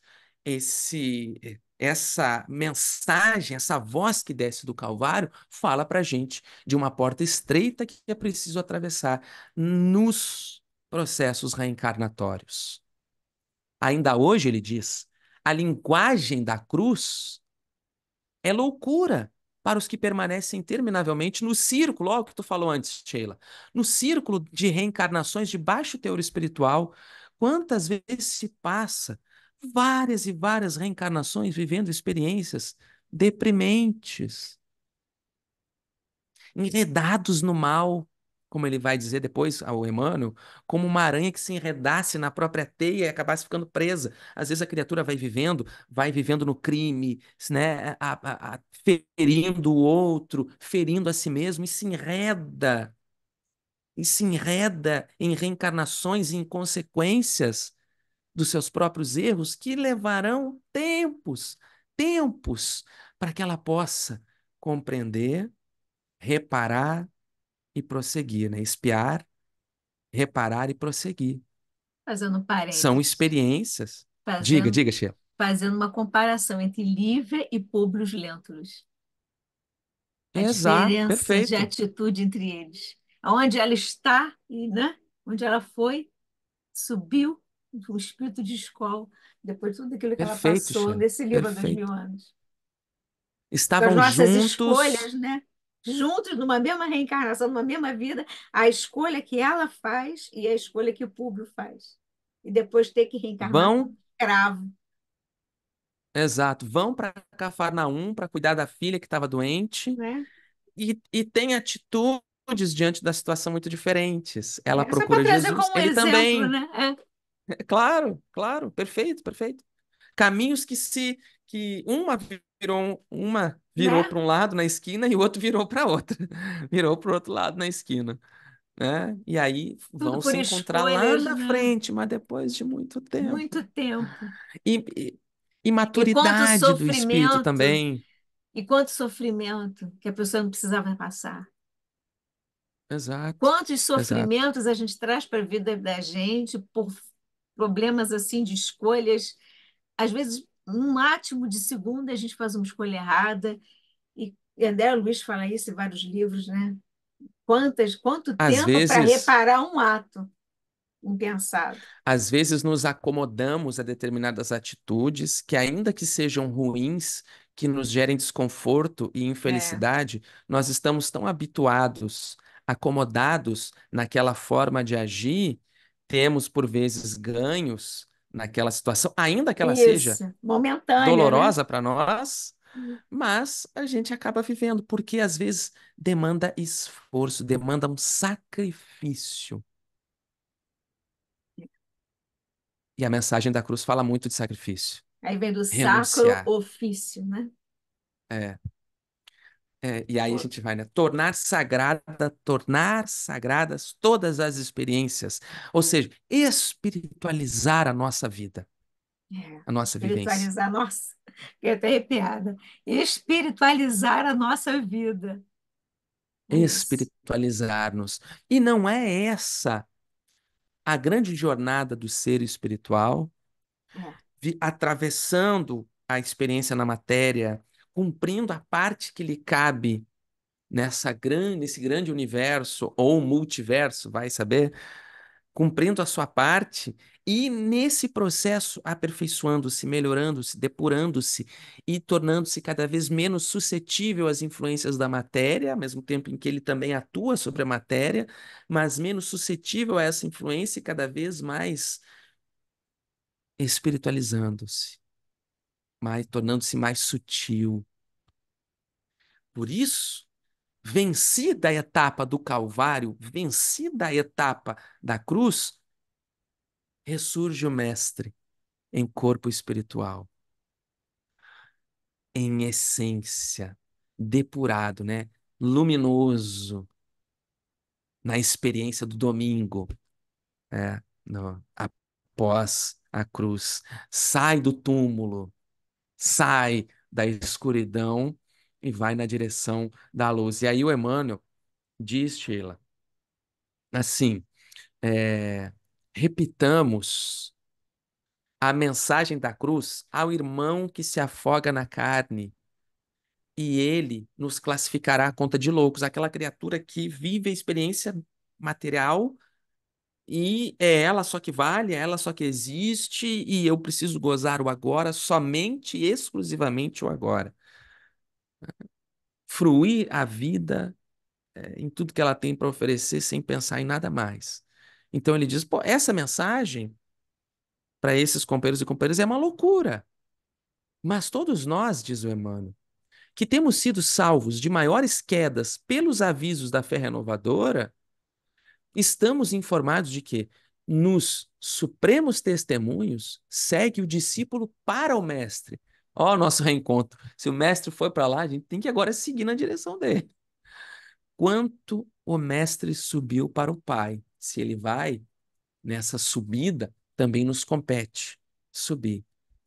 esse essa mensagem, essa voz que desce do Calvário, fala para a gente de uma porta estreita que é preciso atravessar nos processos reencarnatórios. Ainda hoje, ele diz, a linguagem da cruz é loucura para os que permanecem interminavelmente no círculo, olha o que tu falou antes, Sheila, no círculo de reencarnações de baixo teor espiritual, quantas vezes se passa várias e várias reencarnações vivendo experiências deprimentes, enredados no mal, como ele vai dizer depois ao Emmanuel, como uma aranha que se enredasse na própria teia e acabasse ficando presa. Às vezes a criatura vai vivendo, vai vivendo no crime, né? A, a, a, ferindo o outro, ferindo a si mesmo e se enreda. E se enreda em reencarnações e em consequências dos seus próprios erros que levarão tempos, tempos, para que ela possa compreender, reparar e prosseguir, né? Espiar, reparar e prosseguir. Fazendo parênteses. São experiências. Fazendo, diga, diga, Sheila. Fazendo uma comparação entre livre e pobres lentos. A Exato, diferença perfeito. de atitude entre eles. Onde ela está e né? onde ela foi, subiu o espírito de escola, depois tudo aquilo que Perfeito, ela passou Xana. nesse livro há dos mil anos. Estavam juntos... as nossas juntos... escolhas, né? Juntos, numa mesma reencarnação, numa mesma vida, a escolha que ela faz e a escolha que o público faz. E depois ter que reencarnar Vão... cravo. Exato. Vão para Cafarnaum para cuidar da filha que estava doente. Né? E, e tem atitudes diante da situação muito diferentes. Ela é, procura Jesus, como ele exemplo, também. Né? É. É, claro, claro, perfeito, perfeito. Caminhos que se que uma virou uma virou né? para um lado na esquina e o outro virou para outra, virou para o outro lado na esquina, né? E aí Tudo vão se encontrar lá na né? frente, mas depois de muito tempo. Muito tempo. E, e, e maturidade e do espírito também. E quanto sofrimento que a pessoa não precisava passar. Exato. Quantos sofrimentos exato. a gente traz para a vida da gente por problemas assim de escolhas. Às vezes, um átimo de segunda, a gente faz uma escolha errada. E André Luiz fala isso em vários livros, né? Quantas, quanto Às tempo vezes... para reparar um ato impensado? Às vezes nos acomodamos a determinadas atitudes que, ainda que sejam ruins, que nos gerem desconforto e infelicidade, é. nós estamos tão habituados acomodados naquela forma de agir temos por vezes ganhos naquela situação, ainda que ela Isso. seja momentânea, né? dolorosa né? para nós, hum. mas a gente acaba vivendo porque às vezes demanda esforço, demanda um sacrifício. E a mensagem da cruz fala muito de sacrifício. Aí vem do Renunciar. sacro ofício, né? É. É, e aí a gente vai, né? Tornar sagrada, tornar sagradas todas as experiências. Ou seja, espiritualizar a nossa vida. É, a nossa espiritualizar, vivência. nossa, fiquei até arrepiada. Espiritualizar a nossa vida. É Espiritualizar-nos. E não é essa a grande jornada do ser espiritual, é. vi, atravessando a experiência na matéria, cumprindo a parte que lhe cabe nessa grande, nesse grande universo ou multiverso, vai saber, cumprindo a sua parte e nesse processo aperfeiçoando-se, melhorando-se, depurando-se e tornando-se cada vez menos suscetível às influências da matéria, ao mesmo tempo em que ele também atua sobre a matéria, mas menos suscetível a essa influência e cada vez mais espiritualizando-se mais tornando-se mais sutil. Por isso, vencida a etapa do Calvário, vencida a etapa da cruz, ressurge o Mestre em corpo espiritual, em essência, depurado, né? luminoso, na experiência do domingo, é, no, após a cruz, sai do túmulo sai da escuridão e vai na direção da luz. E aí o Emmanuel diz, Sheila, assim, é, repitamos a mensagem da cruz ao irmão que se afoga na carne e ele nos classificará a conta de loucos, aquela criatura que vive a experiência material e é ela só que vale, é ela só que existe, e eu preciso gozar o agora, somente e exclusivamente o agora. Fruir a vida é, em tudo que ela tem para oferecer sem pensar em nada mais. Então ele diz: pô, essa mensagem para esses companheiros e companheiras é uma loucura. Mas todos nós, diz o Emmanuel, que temos sido salvos de maiores quedas pelos avisos da fé renovadora, Estamos informados de que nos supremos testemunhos segue o discípulo para o mestre. Ó, oh, nosso reencontro. Se o mestre foi para lá, a gente tem que agora seguir na direção dele. Quanto o mestre subiu para o pai? Se ele vai nessa subida, também nos compete subir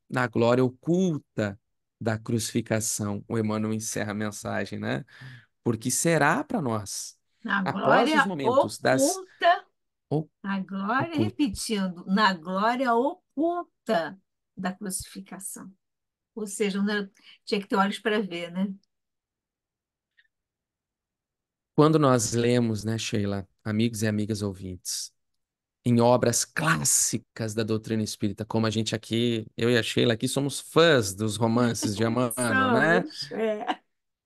na glória oculta da crucificação. O Emmanuel encerra a mensagem, né? Porque será para nós na Após os momentos oculta, das. Na glória, oculta. repetindo, na glória oculta da crucificação. Ou seja, né, tinha que ter olhos para ver, né? Quando nós lemos, né, Sheila, amigos e amigas ouvintes, em obras clássicas da doutrina espírita, como a gente aqui, eu e a Sheila aqui somos fãs dos romances de Amano, né? É.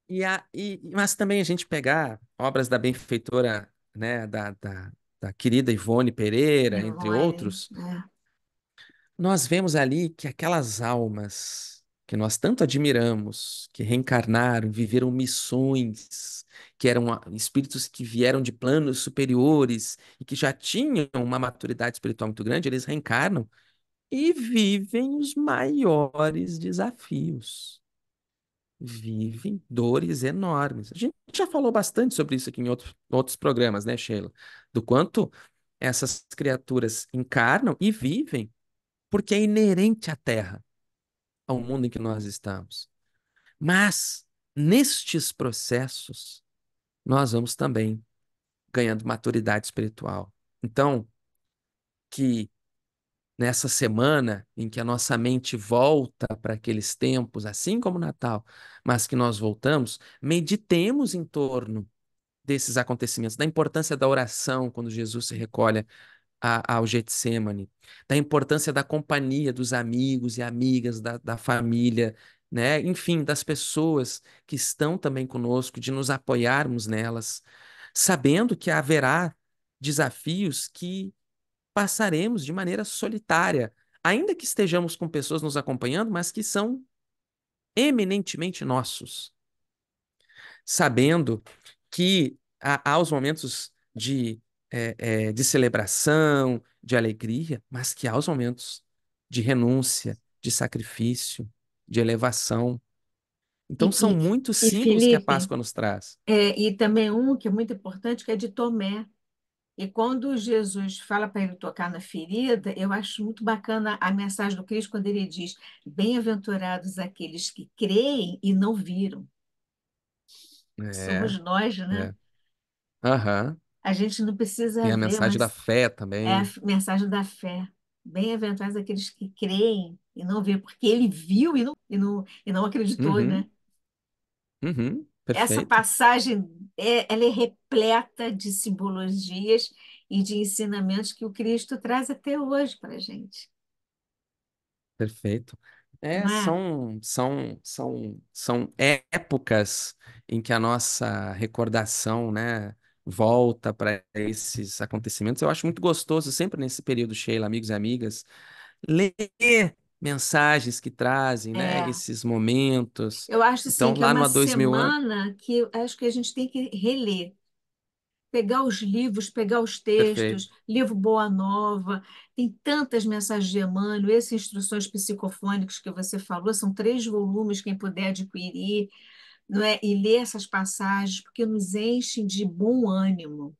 E, a, e mas também a gente pegar obras da benfeitora, né, da, da, da querida Ivone Pereira, Não, entre outros, é. nós vemos ali que aquelas almas que nós tanto admiramos, que reencarnaram, viveram missões, que eram ah, espíritos que vieram de planos superiores e que já tinham uma maturidade espiritual muito grande, eles reencarnam e vivem os maiores desafios vivem dores enormes. A gente já falou bastante sobre isso aqui em outro, outros programas, né, Sheila? Do quanto essas criaturas encarnam e vivem porque é inerente à Terra, ao mundo em que nós estamos. Mas, nestes processos, nós vamos também ganhando maturidade espiritual. Então, que nessa semana em que a nossa mente volta para aqueles tempos, assim como o Natal, mas que nós voltamos, meditemos em torno desses acontecimentos, da importância da oração quando Jesus se recolhe a, ao Getsemane, da importância da companhia dos amigos e amigas, da, da família, né? enfim, das pessoas que estão também conosco, de nos apoiarmos nelas, sabendo que haverá desafios que passaremos de maneira solitária, ainda que estejamos com pessoas nos acompanhando, mas que são eminentemente nossos. Sabendo que há, há os momentos de, é, é, de celebração, de alegria, mas que há os momentos de renúncia, de sacrifício, de elevação. Então e, são muitos símbolos que a Páscoa nos traz. É, e também um que é muito importante, que é de Tomé, e quando Jesus fala para ele tocar na ferida, eu acho muito bacana a mensagem do Cristo quando ele diz: Bem-aventurados aqueles que creem e não viram. É, Somos nós, né? Uhum. A gente não precisa. Tem a ver, mensagem da fé também. É a mensagem da fé. Bem-aventurados aqueles que creem e não viram, porque ele viu e não, e não, e não acreditou, uhum. né? Uhum. Essa passagem é, ela é repleta de simbologias e de ensinamentos que o Cristo traz até hoje para a gente. Perfeito. É, é? São, são, são, são épocas em que a nossa recordação, né, volta para esses acontecimentos. Eu acho muito gostoso, sempre nesse período, Sheila, amigos e amigas, ler mensagens que trazem, né? É. Esses momentos. Eu acho assim, então, que é lá é uma semana que acho que a gente tem que reler. Pegar os livros, pegar os textos, Perfeito. livro Boa Nova, tem tantas mensagens de Emmanuel, essas instruções psicofônicas que você falou, são três volumes, quem puder adquirir, não é? e ler essas passagens, porque nos enchem de bom ânimo.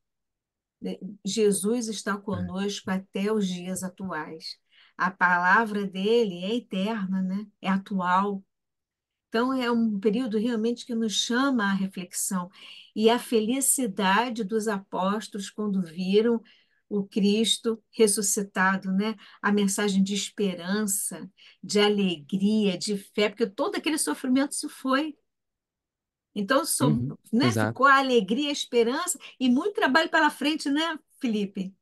Jesus está é. conosco é. até os dias atuais a palavra dele é eterna, né? é atual. Então, é um período realmente que nos chama à reflexão. E a felicidade dos apóstolos quando viram o Cristo ressuscitado, né? A mensagem de esperança, de alegria, de fé, porque todo aquele sofrimento se foi. Então, sou uhum, né? ficou a alegria, a esperança e muito trabalho pela frente, né, Felipe?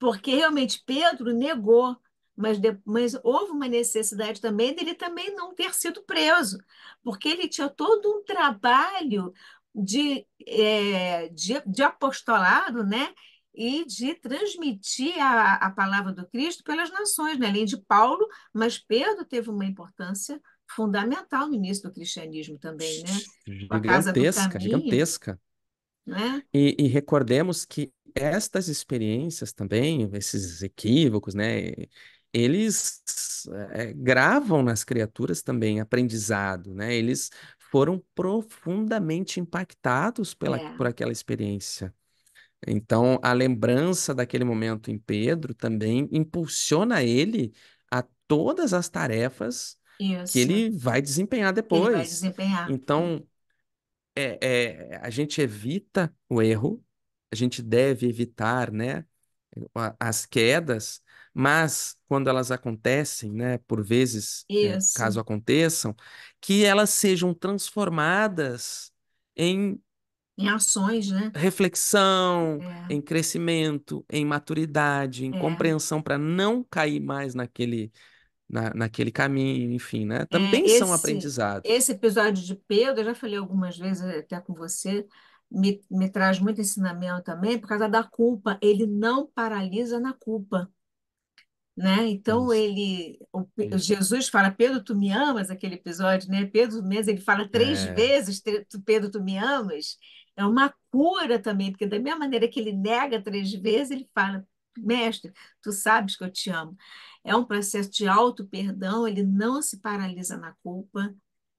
Porque realmente Pedro negou mas, de, mas houve uma necessidade também dele também não ter sido preso, porque ele tinha todo um trabalho de, é, de, de apostolado, né? e de transmitir a, a palavra do Cristo pelas nações, né? além de Paulo, mas Pedro teve uma importância fundamental no início do cristianismo também, né? Gigantesca, Caminho, gigantesca. Né? E, e, recordemos que estas experiências também, esses equívocos, né, eles é, gravam nas criaturas também aprendizado, né? Eles foram profundamente impactados pela, é. por aquela experiência. Então, a lembrança daquele momento em Pedro também impulsiona ele a todas as tarefas Isso. que ele vai desempenhar depois. Ele vai desempenhar. Então, é, é, a gente evita o erro, a gente deve evitar né, as quedas, mas quando elas acontecem, né, por vezes, é, caso aconteçam, que elas sejam transformadas em em ações, né? Reflexão, é. em crescimento, em maturidade, em é. compreensão para não cair mais naquele na, naquele caminho, enfim, né? É, também é, esse, são aprendizados. Esse episódio de Pedro, eu já falei algumas vezes eh, até com você, me, me traz muito ensinamento também, por causa da culpa. Ele não paralisa na culpa. Né? Então ele, o, o Jesus fala, Pedro, tu me amas, aquele episódio, né? Pedro mesmo, ele fala três é. vezes, Pedro, tu me amas. É uma cura também, porque da mesma maneira que ele nega três vezes, ele fala, mestre, tu sabes que eu te amo. É um processo de auto perdão, ele não se paralisa na culpa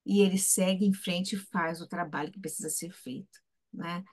e ele segue em frente e faz o trabalho que precisa ser feito, né?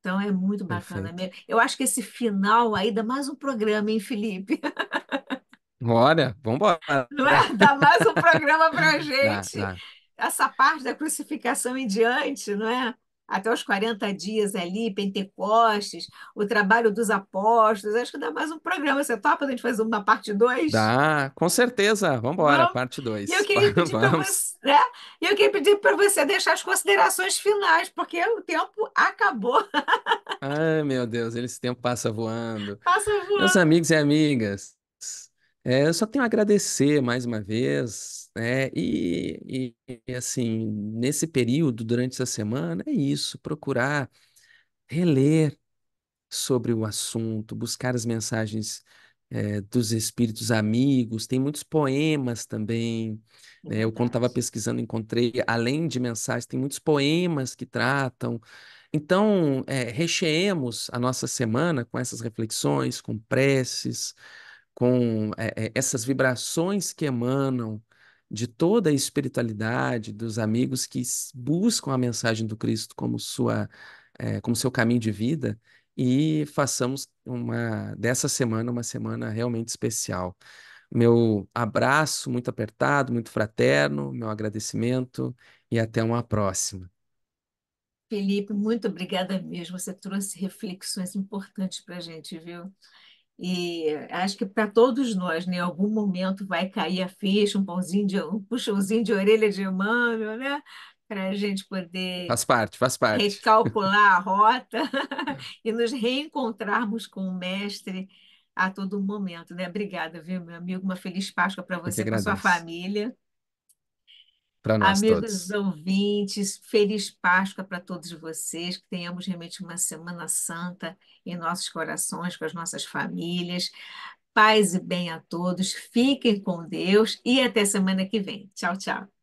Então é muito bacana Perfeito. mesmo. Eu acho que esse final aí dá mais um programa, hein, Felipe? Olha, vamos embora. É? Dá mais um programa para gente. Dá, dá. Essa parte da crucificação em diante, não é? Até os 40 dias ali, Pentecostes, o trabalho dos apóstolos. Acho que dá mais um programa. Você topa a gente fazer uma parte 2? Dá, com certeza. Vamos embora, parte 2. Né? Eu queria pedir para você, né? eu queria pedir para você deixar as considerações finais, porque o tempo acabou. Ai, meu Deus, esse tempo passa voando. Passa voando. Meus amigos e amigas, é, eu só tenho a agradecer mais uma vez, né? E, e, assim, nesse período, durante essa semana, é isso, procurar reler sobre o assunto, buscar as mensagens é, dos espíritos amigos, tem muitos poemas também. Né, eu, quando estava pesquisando, encontrei, além de mensagens, tem muitos poemas que tratam. Então, é, recheemos a nossa semana com essas reflexões, com preces, com é, essas vibrações que emanam de toda a espiritualidade, dos amigos que buscam a mensagem do Cristo como sua, é, como seu caminho de vida, e façamos uma dessa semana uma semana realmente especial. Meu abraço muito apertado, muito fraterno, meu agradecimento e até uma próxima. Felipe, muito obrigada mesmo. Você trouxe reflexões importantes para a gente, viu? E acho que para todos nós, né, em algum momento vai cair a ficha, um pãozinho de um puxãozinho de orelha de mano, né? Para a gente poder faz parte, faz parte. recalcular a rota é. e nos reencontrarmos com o mestre a todo momento. Né? Obrigada, viu, meu amigo? Uma feliz Páscoa para você e para sua família para nós Amigos todos. ouvintes, feliz Páscoa para todos vocês, que tenhamos realmente uma semana santa em nossos corações, com as nossas famílias. Paz e bem a todos, fiquem com Deus e até semana que vem. Tchau, tchau.